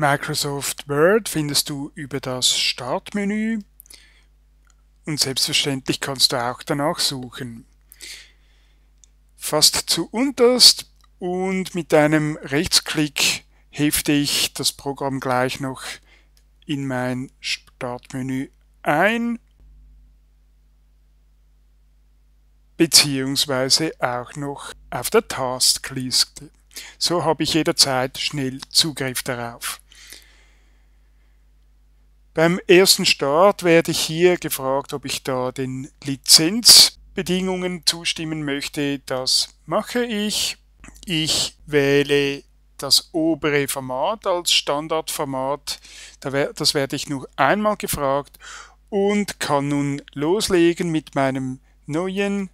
Microsoft Word findest du über das Startmenü und selbstverständlich kannst du auch danach suchen. Fast zu unterst und mit einem Rechtsklick hefte ich das Programm gleich noch in mein Startmenü ein beziehungsweise auch noch auf der Taskliste. So habe ich jederzeit schnell Zugriff darauf. Beim ersten Start werde ich hier gefragt, ob ich da den Lizenzbedingungen zustimmen möchte. Das mache ich. Ich wähle das obere Format als Standardformat. Das werde ich nur einmal gefragt und kann nun loslegen mit meinem neuen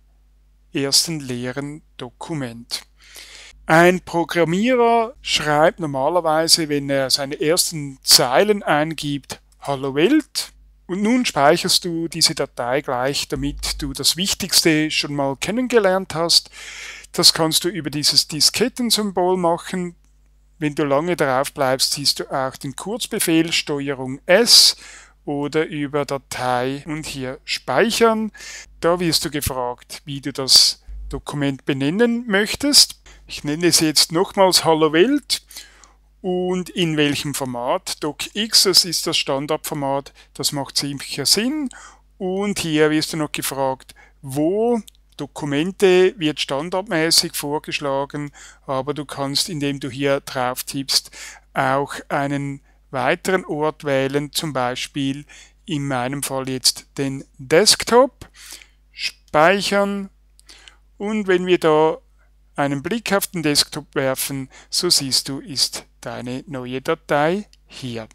ersten leeren Dokument. Ein Programmierer schreibt normalerweise, wenn er seine ersten Zeilen eingibt, Hallo Welt. Und nun speicherst du diese Datei gleich, damit du das Wichtigste schon mal kennengelernt hast. Das kannst du über dieses Diskettensymbol machen. Wenn du lange darauf bleibst, siehst du auch den Kurzbefehl Steuerung S oder über Datei und hier Speichern. Da wirst du gefragt, wie du das Dokument benennen möchtest. Ich nenne es jetzt nochmals Hallo Welt und in welchem Format. DocX, das ist das Standardformat, das macht sicher Sinn. Und hier wirst du noch gefragt, wo Dokumente wird standardmäßig vorgeschlagen, aber du kannst, indem du hier drauf tippst, auch einen weiteren Ort wählen, zum Beispiel in meinem Fall jetzt den Desktop, speichern und wenn wir da einen Blick auf den Desktop werfen, so siehst du, ist deine neue Datei hier.